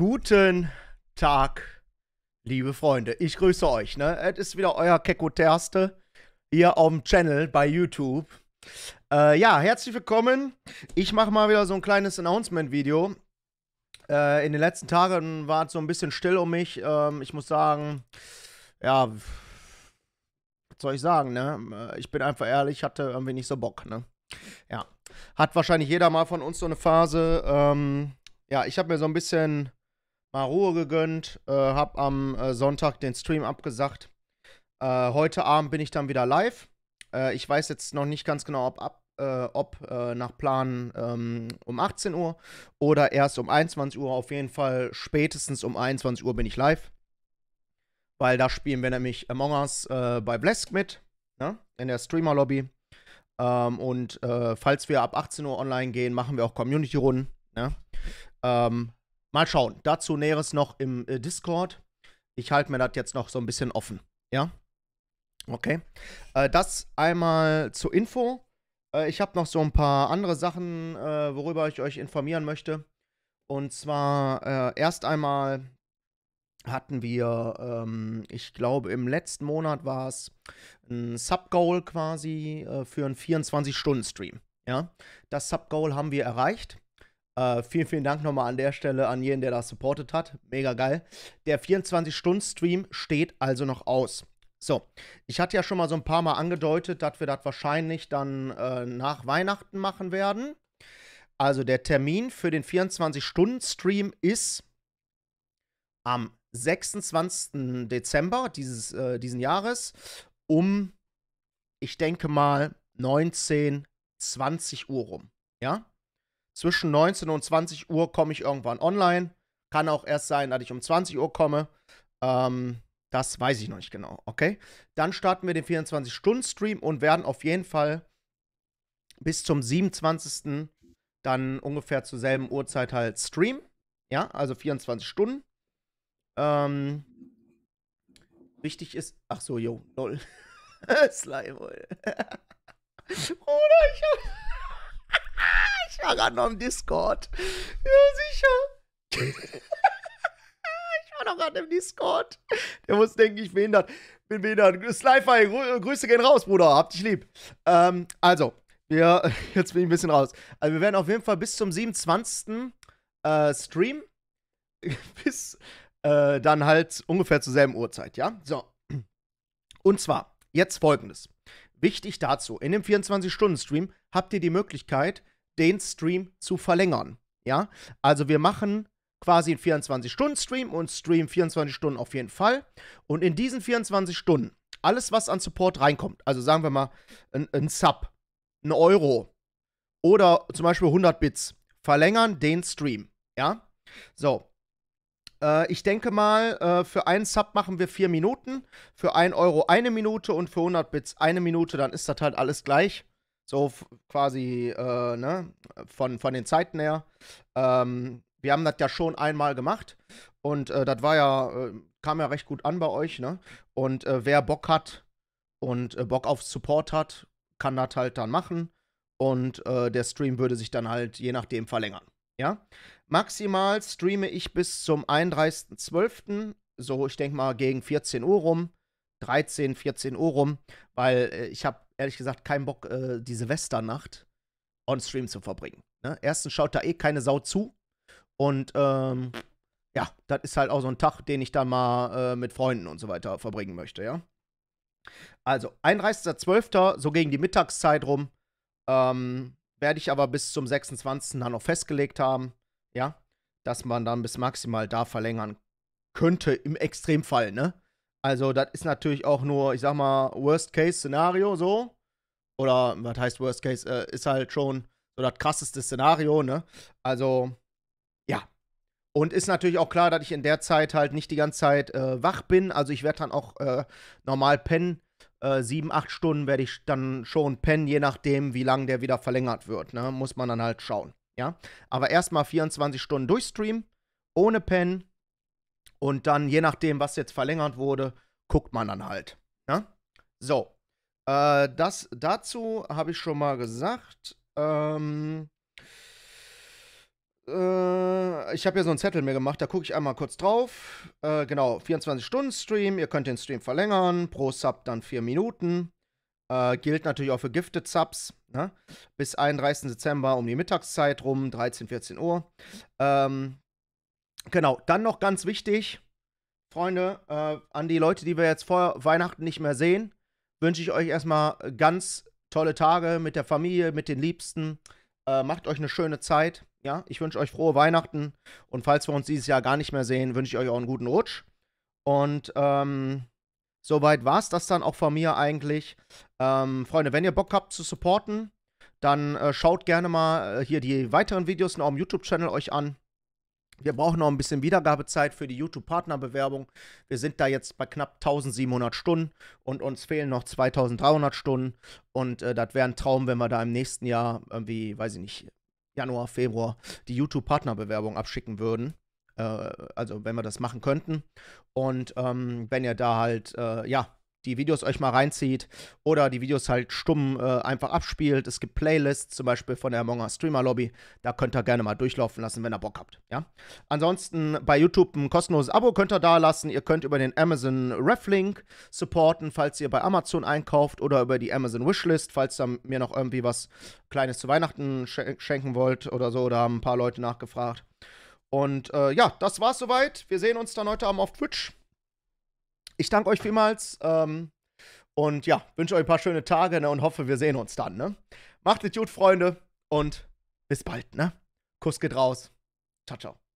Guten Tag, liebe Freunde. Ich grüße euch, ne? Es ist wieder euer Keko Terste hier auf dem Channel bei YouTube. Äh, ja, herzlich willkommen. Ich mache mal wieder so ein kleines Announcement-Video. Äh, in den letzten Tagen war es so ein bisschen still um mich. Ähm, ich muss sagen, ja, was soll ich sagen, ne? Äh, ich bin einfach ehrlich, hatte irgendwie nicht so Bock, ne? Ja. Hat wahrscheinlich jeder mal von uns so eine Phase. Ähm, ja, ich habe mir so ein bisschen mal Ruhe gegönnt, äh, habe am äh, Sonntag den Stream abgesagt. Äh, heute Abend bin ich dann wieder live. Äh, ich weiß jetzt noch nicht ganz genau, ob, ab, äh, ob äh, nach Plan ähm, um 18 Uhr oder erst um 21 Uhr. Auf jeden Fall spätestens um 21 Uhr bin ich live. Weil da spielen wir nämlich Among Us bei Blesk mit, ne? in der Streamer-Lobby. Ähm, und falls wir ab 18 Uhr online gehen, machen wir auch Community-Runden. Ne? Ähm, Mal schauen. Dazu Näheres noch im äh, Discord. Ich halte mir das jetzt noch so ein bisschen offen. Ja? Okay. Äh, das einmal zur Info. Äh, ich habe noch so ein paar andere Sachen, äh, worüber ich euch informieren möchte. Und zwar äh, erst einmal hatten wir, ähm, ich glaube, im letzten Monat war es ein Subgoal quasi äh, für einen 24-Stunden-Stream. Ja? Das Subgoal haben wir erreicht. Äh, vielen, vielen Dank nochmal an der Stelle an jeden, der das supportet hat. Mega geil. Der 24-Stunden-Stream steht also noch aus. So, ich hatte ja schon mal so ein paar Mal angedeutet, dass wir das wahrscheinlich dann äh, nach Weihnachten machen werden. Also der Termin für den 24-Stunden-Stream ist am 26. Dezember dieses äh, diesen Jahres um, ich denke mal, 19, 20 Uhr rum. Ja? zwischen 19 und 20 Uhr komme ich irgendwann online. Kann auch erst sein, dass ich um 20 Uhr komme. Ähm, das weiß ich noch nicht genau, okay? Dann starten wir den 24-Stunden-Stream und werden auf jeden Fall bis zum 27. dann ungefähr zur selben Uhrzeit halt streamen. Ja, also 24 Stunden. Ähm, wichtig ist. Ach so, yo, lol. Slime, Bruder, ich hab. Ich war gerade noch im Discord. Ja, sicher. ich war noch gerade im Discord. Der muss denken, ich behindert. Bin behindert. Slyfy, Grü Grüße gehen raus, Bruder. Hab dich lieb. Ähm, also, ja, jetzt bin ich ein bisschen raus. Also, wir werden auf jeden Fall bis zum 27. Äh, Stream. bis äh, dann halt ungefähr zur selben Uhrzeit, ja? So. Und zwar, jetzt folgendes. Wichtig dazu, in dem 24-Stunden-Stream habt ihr die Möglichkeit, den Stream zu verlängern. Ja, also wir machen quasi einen 24-Stunden-Stream und streamen 24 Stunden auf jeden Fall. Und in diesen 24 Stunden, alles, was an Support reinkommt, also sagen wir mal ein, ein Sub, ein Euro oder zum Beispiel 100 Bits, verlängern den Stream. Ja, so. Äh, ich denke mal, äh, für einen Sub machen wir vier Minuten, für 1 Euro eine Minute und für 100 Bits eine Minute, dann ist das halt alles gleich. So quasi, äh, ne, von, von den Zeiten her. Ähm, wir haben das ja schon einmal gemacht und äh, das war ja, äh, kam ja recht gut an bei euch, ne? Und äh, wer Bock hat und äh, Bock auf Support hat, kann das halt dann machen und äh, der Stream würde sich dann halt je nachdem verlängern, ja? Maximal streame ich bis zum 31.12., so ich denke mal gegen 14 Uhr rum, 13, 14 Uhr rum, weil äh, ich habe ehrlich gesagt keinen Bock, äh, die Silvesternacht on Stream zu verbringen. Ne? Erstens schaut da eh keine Sau zu. Und ähm, ja, das ist halt auch so ein Tag, den ich da mal äh, mit Freunden und so weiter verbringen möchte, ja. Also, 31.12., so gegen die Mittagszeit rum, ähm, werde ich aber bis zum 26. dann noch festgelegt haben, ja, dass man dann bis maximal da verlängern könnte, im Extremfall, ne? Also, das ist natürlich auch nur, ich sag mal, Worst-Case-Szenario so. Oder was heißt Worst-Case? Äh, ist halt schon so das krasseste Szenario, ne? Also, ja. Und ist natürlich auch klar, dass ich in der Zeit halt nicht die ganze Zeit äh, wach bin. Also, ich werde dann auch äh, normal pennen. Äh, sieben, acht Stunden werde ich dann schon pennen, je nachdem, wie lange der wieder verlängert wird. Ne? Muss man dann halt schauen. Ja? Aber erstmal 24 Stunden durchstreamen, ohne pennen und dann, je nachdem, was jetzt verlängert wurde, guckt man dann halt. Ne? So. Äh, das dazu habe ich schon mal gesagt. Ähm, äh, ich habe hier so einen Zettel mir gemacht, da gucke ich einmal kurz drauf. Äh, genau, 24-Stunden-Stream, ihr könnt den Stream verlängern, pro Sub dann 4 Minuten. Äh, gilt natürlich auch für Gifted Subs, ne? bis 31. Dezember um die Mittagszeit rum, 13, 14 Uhr. Ähm, Genau, dann noch ganz wichtig, Freunde, äh, an die Leute, die wir jetzt vor Weihnachten nicht mehr sehen, wünsche ich euch erstmal ganz tolle Tage mit der Familie, mit den Liebsten. Äh, macht euch eine schöne Zeit. Ja, ich wünsche euch frohe Weihnachten und falls wir uns dieses Jahr gar nicht mehr sehen, wünsche ich euch auch einen guten Rutsch. Und ähm, soweit war es das dann auch von mir eigentlich. Ähm, Freunde, wenn ihr Bock habt zu supporten, dann äh, schaut gerne mal äh, hier die weiteren Videos in eurem YouTube-Channel euch an. Wir brauchen noch ein bisschen Wiedergabezeit für die YouTube-Partnerbewerbung. Wir sind da jetzt bei knapp 1700 Stunden und uns fehlen noch 2300 Stunden. Und äh, das wäre ein Traum, wenn wir da im nächsten Jahr irgendwie, weiß ich nicht, Januar, Februar die YouTube-Partnerbewerbung abschicken würden. Äh, also, wenn wir das machen könnten. Und ähm, wenn ihr da halt, äh, ja, die Videos euch mal reinzieht oder die Videos halt stumm äh, einfach abspielt. Es gibt Playlists, zum Beispiel von der Among Us Streamer Lobby. Da könnt ihr gerne mal durchlaufen lassen, wenn ihr Bock habt. Ja? Ansonsten bei YouTube ein kostenloses Abo könnt ihr da lassen. Ihr könnt über den Amazon Reflink supporten, falls ihr bei Amazon einkauft oder über die Amazon Wishlist, falls ihr mir noch irgendwie was Kleines zu Weihnachten schenken wollt oder so. Da haben ein paar Leute nachgefragt. Und äh, ja, das war's soweit. Wir sehen uns dann heute Abend auf Twitch ich danke euch vielmals. Ähm, und ja, wünsche euch ein paar schöne Tage ne, und hoffe, wir sehen uns dann. Ne? Macht es gut, Freunde, und bis bald. Ne? Kuss geht raus. Ciao, ciao.